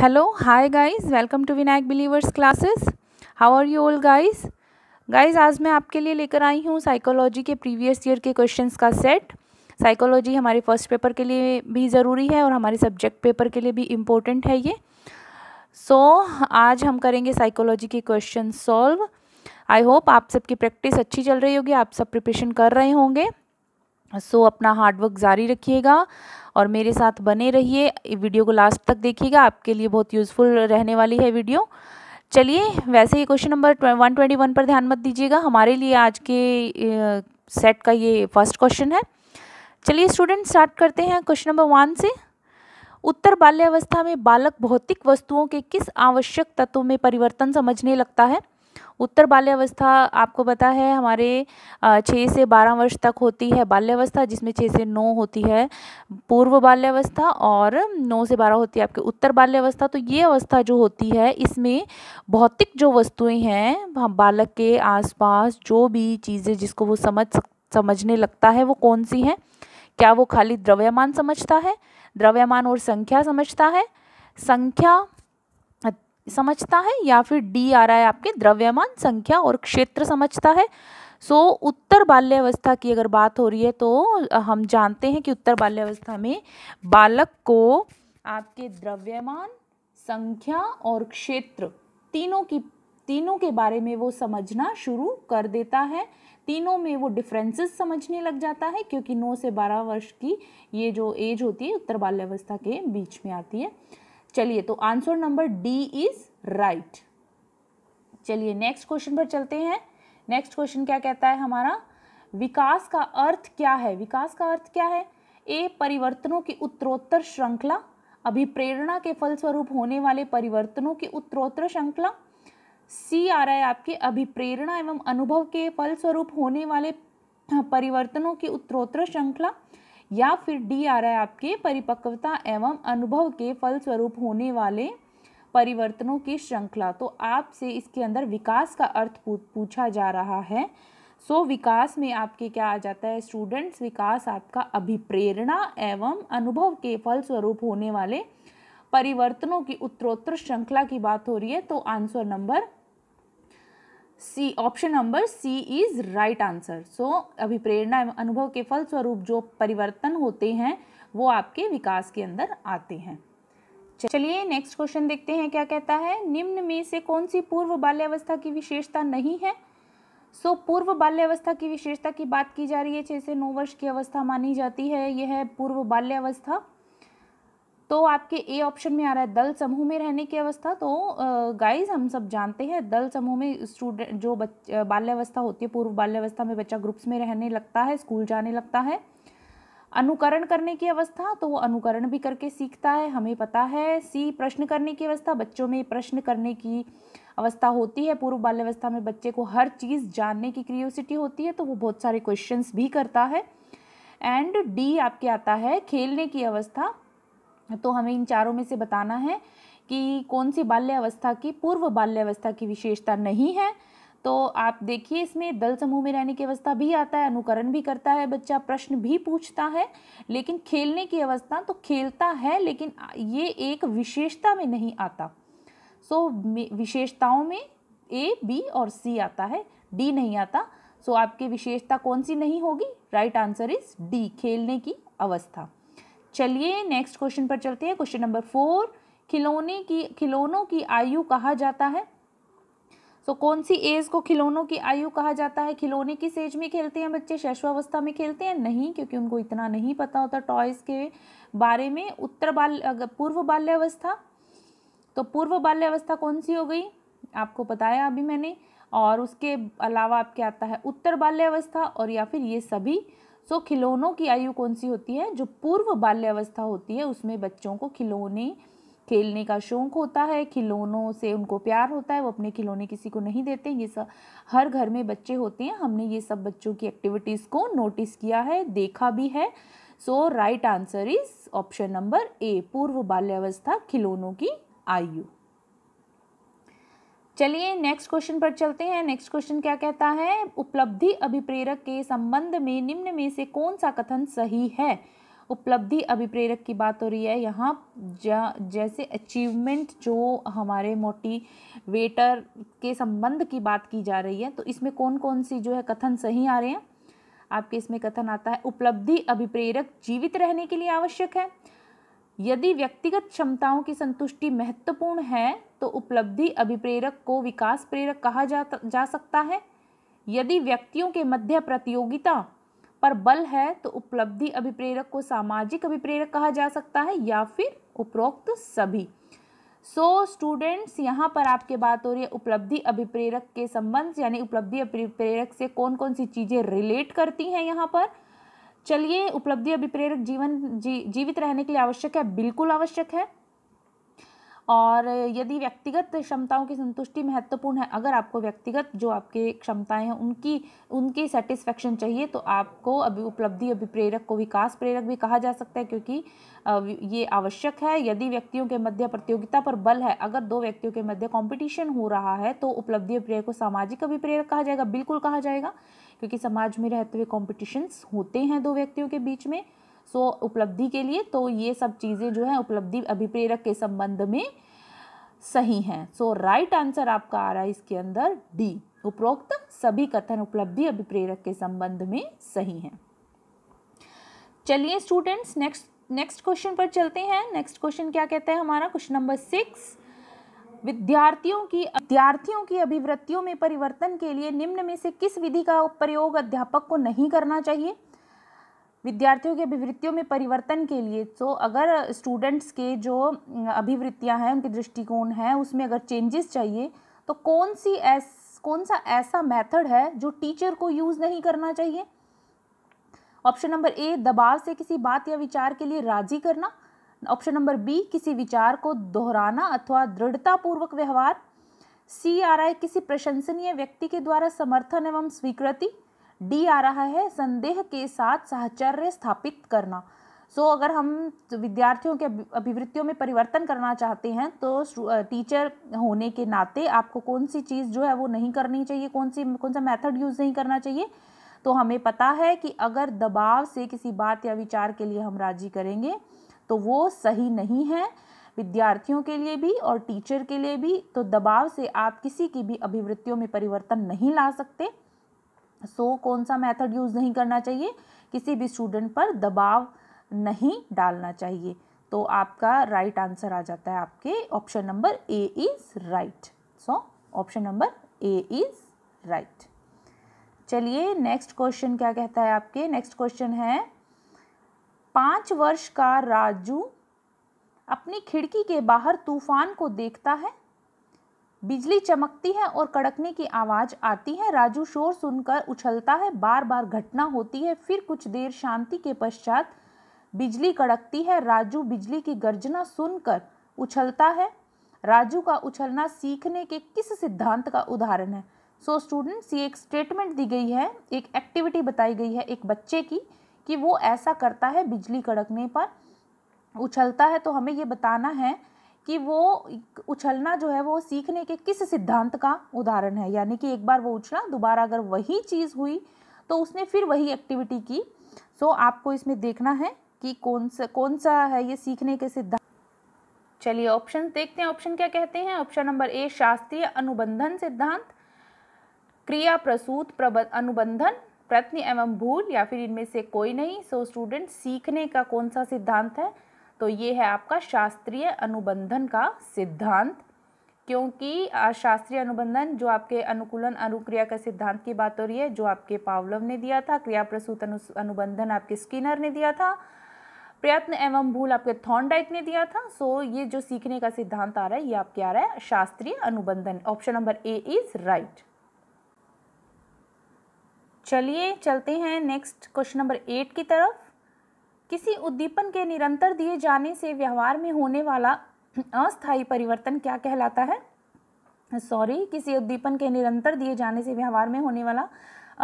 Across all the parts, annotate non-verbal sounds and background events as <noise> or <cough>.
hello hi guys welcome to Vinayak believers classes how are you all guys guys आज मैं आपके लिए लेकर आई हूँ साइकोलॉजी के प्रीवियस ईयर के क्वेश्चंस का सेट साइकोलॉजी हमारे फर्स्ट पेपर के लिए भी ज़रूरी है और हमारे सब्जेक्ट पेपर के लिए भी इम्पोर्टेंट है ये सो so, आज हम करेंगे साइकोलॉजी के क्वेश्चन सॉल्व आई होप आप सबकी प्रैक्टिस अच्छी चल रही होगी आप सब प्रिपरेशन कर रहे होंगे सो so, अपना हार्डवर्क जारी रखिएगा और मेरे साथ बने रहिए वीडियो को लास्ट तक देखिएगा आपके लिए बहुत यूज़फुल रहने वाली है वीडियो चलिए वैसे ही question number one twenty one पर ध्यान मत दीजिएगा हमारे लिए आज के सेट का ये फर्स्ट क्वेश्चन है चलिए स्टूडेंट स्टार्ट करते हैं क्वेश्चन नंबर वन से उत्तर बाल्यावस्था में बालक भौतिक वस्तुओं के किस आवश्यक तत्वों में परिवर्तन समझने लगता है उत्तर बाल्यावस्था आपको पता है हमारे छः से बारह वर्ष तक होती है बाल्यावस्था जिसमें छः से नौ होती है पूर्व बाल्यावस्था और नौ से बारह होती है आपके उत्तर बाल्यावस्था तो ये अवस्था जो होती है इसमें भौतिक जो वस्तुएं हैं बालक के आसपास जो भी चीज़ें जिसको वो समझ समझने लगता है वो कौन सी हैं क्या वो खाली द्रव्यमान समझता है द्रव्यमान और संख्या समझता है संख्या समझता है या फिर डी आ रहा है आपके द्रव्यमान संख्या और क्षेत्र समझता है सो so, उत्तर बाल्यावस्था की अगर बात हो रही है तो हम जानते हैं कि उत्तर बाल्यावस्था में बालक को आपके द्रव्यमान संख्या और क्षेत्र तीनों की तीनों के बारे में वो समझना शुरू कर देता है तीनों में वो डिफरेंसेस समझने लग जाता है क्योंकि नौ से बारह वर्ष की ये जो एज होती है उत्तर बाल्यावस्था के बीच में आती है चलिए तो answer number D is right चलिए नेक्स्ट क्वेश्चन पर चलते हैं नेक्स्ट क्वेश्चन क्या कहता है हमारा विकास का अर्थ क्या है विकास का अर्थ क्या है ए परिवर्तनों की उत्तरोत्तर श्रृंखला अभिप्रेरणा के फलस्वरूप होने वाले परिवर्तनों की उत्तरोत्तर श्रृंखला सी आ रहा है आपके अभिप्रेरणा एवं अनुभव के फलस्वरूप होने वाले परिवर्तनों की उत्तरोत्तर श्रृंखला या फिर डी आ रहा है आपके परिपक्वता एवं अनुभव के फलस्वरूप होने वाले परिवर्तनों की श्रृंखला तो आपसे इसके अंदर विकास का अर्थ पूछा जा रहा है सो so, विकास में आपके क्या आ जाता है स्टूडेंट्स विकास आपका अभिप्रेरणा एवं अनुभव के फलस्वरूप होने वाले परिवर्तनों की उत्तरोत्तर श्रृंखला की बात हो रही है तो answer number C option number C is right answer so अभिप्रेरणा एवं अनुभव के फलस्वरूप जो परिवर्तन होते हैं वो आपके विकास के अंदर आते हैं चलिए नेक्स्ट क्वेश्चन देखते हैं क्या कहता है निम्न में से कौन सी पूर्व बाल्यावस्था की विशेषता नहीं है सो so, पूर्व बाल्यावस्था की विशेषता की बात की जा रही है छः से नौ वर्ष की अवस्था मानी जाती है यह है पूर्व बाल्यावस्था तो आपके ए ऑप्शन में आ रहा है दल समूह में रहने की अवस्था तो गाइस हम सब जानते हैं दल समूह में स्टूडेंट जो बाल्यावस्था होती है पूर्व बाल्यावस्था में बच्चा ग्रुप्स में रहने लगता है स्कूल जाने लगता है अनुकरण करने की अवस्था तो वो अनुकरण भी करके सीखता है हमें पता है सी प्रश्न करने की अवस्था बच्चों में प्रश्न करने की अवस्था होती है पूर्व बाल्यावस्था में बच्चे को हर चीज़ जानने की क्रियोसिटी होती है तो वो बहुत सारे क्वेश्चंस भी करता है एंड डी आपके आता है खेलने की अवस्था तो हमें इन चारों में से बताना है कि कौन सी बाल्यावस्था की पूर्व बाल्यावस्था की विशेषता नहीं है तो आप देखिए इसमें दल समूह में रहने की अवस्था भी आता है अनुकरण भी करता है बच्चा प्रश्न भी पूछता है लेकिन खेलने की अवस्था तो खेलता है लेकिन ये एक विशेषता में नहीं आता सो so, विशेषताओं में ए बी और सी आता है डी नहीं आता सो so, आपकी विशेषता कौन सी नहीं होगी राइट आंसर इज डी खेलने की अवस्था चलिए नेक्स्ट क्वेश्चन पर चलते हैं क्वेश्चन नंबर फोर खिलौने की खिलौनों की आयु कहा जाता है सो so, कौन सी एज को खिलौनों की आयु कहा जाता है खिलौने किस एज में खेलते हैं बच्चे शैशवावस्था में खेलते हैं नहीं क्योंकि उनको इतना नहीं पता होता टॉयज़ के बारे में उत्तर बाल पूर्व बाल्यावस्था तो पूर्व बाल्यावस्था कौन सी हो गई आपको बताया अभी मैंने और उसके अलावा आपके आता है उत्तर बाल्यावस्था और या फिर ये सभी सो so, खिलौनों की आयु कौन सी होती है जो पूर्व बाल्यावस्था होती है उसमें बच्चों को खिलौने खेलने का शौक होता है खिलौनों से उनको प्यार होता है वो अपने खिलौने किसी को नहीं देते ये सब हर घर में बच्चे होते हैं हमने ये सब बच्चों की एक्टिविटीज़ को नोटिस किया है देखा भी है so right answer is option number A पूर्व बाल्यावस्था खिलौनों की आयु चलिए नेक्स्ट क्वेश्चन पर चलते हैं नेक्स्ट क्वेश्चन क्या कहता है उपलब्धि अभिप्रेरक के संबंध में निम्न में से कौन सा कथन सही है उपलब्धि अभिप्रेरक की बात हो रही है यहाँ जैसे अचीवमेंट जो हमारे मोटिवेटर के संबंध की बात की जा रही है तो इसमें कौन कौन सी जो है कथन सही आ रहे हैं आपके इसमें कथन आता है उपलब्धि अभिप्रेरक जीवित रहने के लिए आवश्यक है यदि व्यक्तिगत क्षमताओं की संतुष्टि महत्वपूर्ण है तो उपलब्धि अभिप्रेरक को विकास प्रेरक कहा जा, जा सकता है यदि व्यक्तियों के मध्य प्रतियोगिता पर बल है तो उपलब्धि अभिप्रेरक को सामाजिक अभिप्रेरक कहा जा सकता है या फिर उपरोक्त सभी सो so, स्टूडेंट्स यहाँ पर आपके बात हो रही है उपलब्धि अभिप्रेरक के संबंध यानी उपलब्धि अभिप्रेरक से कौन कौन सी चीज़ें रिलेट करती हैं यहाँ पर चलिए उपलब्धि अभिप्रेरक जीवन जी, जीवित रहने के लिए आवश्यक है बिल्कुल आवश्यक है और यदि व्यक्तिगत क्षमताओं की संतुष्टि महत्वपूर्ण है अगर आपको व्यक्तिगत जो आपके क्षमताएं हैं उनकी उनकी सेटिस्फेक्शन चाहिए तो आपको अभी उपलब्धि अभिप्रेरक को विकास प्रेरक भी कहा जा सकता है क्योंकि ये आवश्यक है यदि व्यक्तियों के मध्य प्रतियोगिता पर बल है अगर दो व्यक्तियों के मध्य कॉम्पिटिशन हो रहा है तो उपलब्धि अभिप्रेरक को सामाजिक अभिप्रेरक कहा जाएगा बिल्कुल कहा जाएगा क्योंकि समाज में रहते हुए कॉम्पिटिशन्स होते हैं दो व्यक्तियों के बीच में सो उपलब्धि के लिए तो ये सब चीज़ें जो है उपलब्धि अभिप्रेरक के संबंध में सही हैं सो राइट आंसर आपका आ रहा है इसके अंदर डी उपरोक्त सभी कथन उपलब्धि अभिप्रेरक के संबंध में सही हैं चलिए स्टूडेंट्स नेक्स्ट नेक्स्ट क्वेश्चन पर चलते हैं नेक्स्ट क्वेश्चन क्या कहता है हमारा क्वेश्चन नंबर सिक्स विद्यार्थियों की विद्यार्थियों की अभिवृत्तियों में परिवर्तन के लिए निम्न में से किस विधि का प्रयोग अध्यापक को नहीं करना चाहिए विद्यार्थियों की अभिवृत्तियों में परिवर्तन के लिए तो अगर स्टूडेंट्स के जो अभिवृत्तियाँ हैं उनके दृष्टिकोण हैं उसमें अगर चेंजेस चाहिए तो कौन सी ऐस कौन सा ऐसा मेथड है जो टीचर को यूज़ नहीं करना चाहिए ऑप्शन नंबर ए दबाव से किसी बात या विचार के लिए राजी करना ऑप्शन नंबर बी किसी विचार को दोहराना अथवा दृढ़तापूर्वक व्यवहार सी आर आई किसी प्रशंसनीय व्यक्ति के द्वारा समर्थन एवं स्वीकृति डी आ रहा है संदेह के साथ साहचर्य स्थापित करना सो so, अगर हम विद्यार्थियों के अभिवृत्तियों में परिवर्तन करना चाहते हैं तो टीचर होने के नाते आपको कौन सी चीज़ जो है वो नहीं करनी चाहिए कौन सी कौन सा मेथड यूज़ नहीं करना चाहिए तो हमें पता है कि अगर दबाव से किसी बात या विचार के लिए हम राजी करेंगे तो वो सही नहीं है विद्यार्थियों के लिए भी और टीचर के लिए भी तो दबाव से आप किसी की भी अभिवृत्तियों में परिवर्तन नहीं ला सकते सो so, कौन सा मेथड यूज़ नहीं करना चाहिए किसी भी स्टूडेंट पर दबाव नहीं डालना चाहिए तो आपका राइट right आंसर आ जाता है आपके option number A is right so option number A is right चलिए नेक्स्ट क्वेश्चन क्या कहता है आपके नेक्स्ट क्वेश्चन है पाँच वर्ष का राजू अपनी खिड़की के बाहर तूफान को देखता है बिजली चमकती है और कड़कने की आवाज आती है राजू शोर सुनकर उछलता है बार बार घटना होती है फिर कुछ देर शांति के पश्चात बिजली कड़कती है राजू बिजली की गर्जना सुनकर उछलता है राजू का उछलना सीखने के किस सिद्धांत का उदाहरण है सो so स्टूडेंट्स ये एक स्टेटमेंट दी गई है एक एक्टिविटी बताई गई है एक बच्चे की कि वो ऐसा करता है बिजली कड़कने पर उछलता है तो हमें ये बताना है कि वो उछलना जो है वो सीखने के किस सिद्धांत का उदाहरण है यानी कि एक बार वो उछला दोबारा अगर वही चीज़ हुई तो उसने फिर वही एक्टिविटी की सो आपको इसमें देखना है कि कौन सा कौन सा है ये सीखने के सिद्धांत चलिए ऑप्शन देखते हैं ऑप्शन क्या कहते हैं ऑप्शन नंबर ए शास्त्रीय अनुबंधन सिद्धांत क्रिया प्रसूत अनुबंधन प्रत्न एवं भूल या फिर इनमें से कोई नहीं सो स्टूडेंट सीखने का कौन सा सिद्धांत है तो ये है आपका शास्त्रीय अनुबंधन का सिद्धांत क्योंकि शास्त्रीय अनुबंधन जो आपके अनुकूलन अनुक्रिया का सिद्धांत की बात हो रही है जो आपके पावलव ने दिया था क्रिया प्रसूत अनु, अनुबंधन आपके स्किनर ने दिया था प्रयत्न एवं भूल आपके थॉर्नडाइक ने दिया था सो ये जो सीखने का सिद्धांत आ रहा है ये आपके आ रहा है शास्त्रीय अनुबंधन option number A is right चलिए चलते हैं नेक्स्ट क्वेश्चन नंबर एट की तरफ किसी उद्दीपन के निरंतर दिए जाने से व्यवहार में होने वाला <clears throat> अस्थायी परिवर्तन क्या कहलाता है सॉरी किसी उद्दीपन के निरंतर दिए जाने से व्यवहार में होने वाला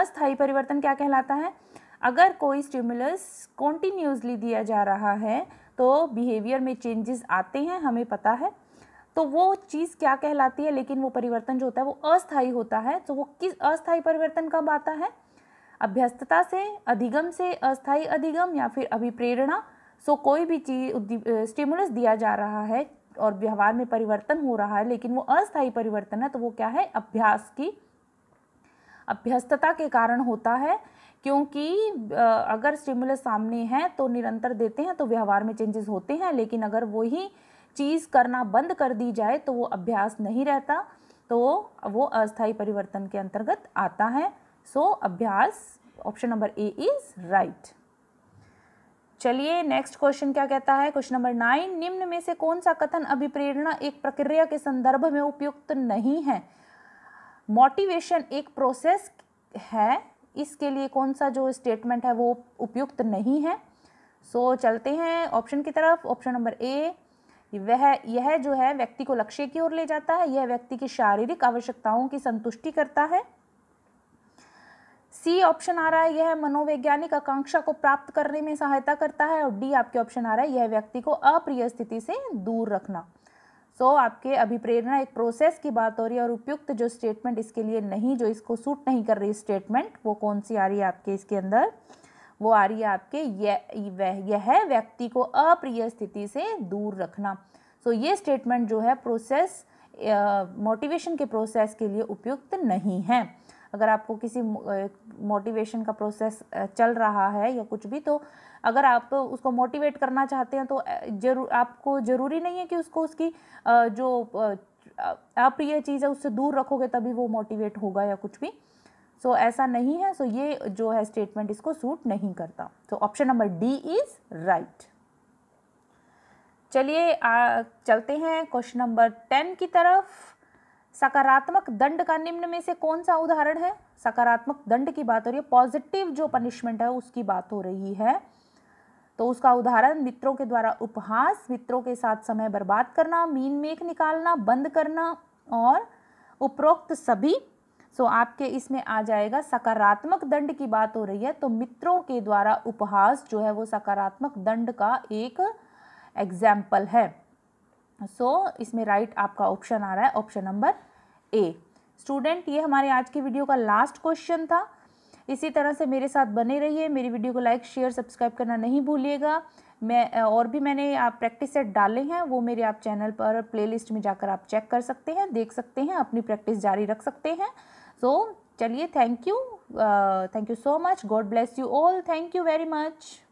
अस्थायी परिवर्तन क्या कहलाता है अगर कोई स्टिमुलस कॉन्टिन्यूसली दिया जा रहा है तो बिहेवियर में चेंजेस आते हैं हमें पता है तो वो चीज़ क्या कहलाती है लेकिन वो परिवर्तन जो होता है वो अस्थायी होता है तो वो किस अस्थायी परिवर्तन कब आता है अभ्यस्तता से अधिगम से अस्थाई अधिगम या फिर अभिप्रेरणा सो कोई भी चीज स्टिमुलस दिया जा रहा है और व्यवहार में परिवर्तन हो रहा है लेकिन वो अस्थायी परिवर्तन है तो वो क्या है अभ्यास की अभ्यस्तता के कारण होता है क्योंकि अगर स्टिमुलस सामने हैं तो निरंतर देते हैं तो व्यवहार में चेंजेस होते हैं लेकिन अगर वही चीज़ करना बंद कर दी जाए तो वो अभ्यास नहीं रहता तो वो अस्थायी परिवर्तन के अंतर्गत आता है so अभ्यास option number A is right चलिए नेक्स्ट क्वेश्चन क्या कहता है क्वेश्चन नंबर नाइन निम्न में से कौन सा कथन अभिप्रेरणा एक प्रक्रिया के संदर्भ में उपयुक्त नहीं है मोटिवेशन एक प्रोसेस है इसके लिए कौन सा जो स्टेटमेंट है वो उपयुक्त नहीं है सो so, चलते हैं ऑप्शन की तरफ ऑप्शन नंबर ए वह यह जो है व्यक्ति को लक्ष्य की ओर ले जाता है यह व्यक्ति की शारीरिक आवश्यकताओं की संतुष्टि करता है सी ऑप्शन आ रहा है यह मनोवैज्ञानिक आकांक्षा को प्राप्त करने में सहायता करता है और डी आपके ऑप्शन आ रहा है यह व्यक्ति को अप्रिय स्थिति से दूर रखना सो so, आपके अभिप्रेरणा एक प्रोसेस की बात हो रही है और उपयुक्त जो स्टेटमेंट इसके लिए नहीं जो इसको सूट नहीं कर रही स्टेटमेंट वो कौन सी आ रही है आपके इसके अंदर वो आ रही है आपके यह यह व्यक्ति को अप्रिय स्थिति से दूर रखना सो so, ये स्टेटमेंट जो है प्रोसेस मोटिवेशन के प्रोसेस के लिए उपयुक्त नहीं है अगर आपको किसी मोटिवेशन का प्रोसेस चल रहा है या कुछ भी तो अगर आप उसको मोटिवेट करना चाहते हैं तो जरूर आपको ज़रूरी नहीं है कि उसको उसकी जो अप्रिय चीज़ है उससे दूर रखोगे तभी वो मोटिवेट होगा या कुछ भी सो so, ऐसा नहीं है सो so, ये जो है स्टेटमेंट इसको सूट नहीं करता तो option number D is right चलिए चलते हैं क्वेश्चन नंबर टेन की तरफ सकारात्मक दंड का निम्न में से कौन सा उदाहरण है सकारात्मक दंड की बात हो रही है पॉजिटिव जो पनिशमेंट है उसकी बात हो रही है तो उसका उदाहरण मित्रों के द्वारा उपहास मित्रों के साथ समय बर्बाद करना मीन मेख निकालना बंद करना और उपरोक्त सभी सो आपके इसमें आ जाएगा सकारात्मक दंड की बात हो रही है तो मित्रों के द्वारा उपहास जो है वो सकारात्मक दंड का एक एग्जाम्पल है सो so, इसमें राइट right आपका ऑप्शन आ रहा है ऑप्शन नंबर ए स्टूडेंट ये हमारे आज की वीडियो का लास्ट क्वेश्चन था इसी तरह से मेरे साथ बने रहिए मेरी वीडियो को लाइक शेयर सब्सक्राइब करना नहीं भूलिएगा मैं और भी मैंने आप प्रैक्टिस सेट डाले हैं वो मेरे आप चैनल पर प्लेलिस्ट में जाकर आप चेक कर सकते हैं देख सकते हैं अपनी प्रैक्टिस जारी रख सकते हैं सो so, चलिए thank you thank you so much God bless you all thank you very much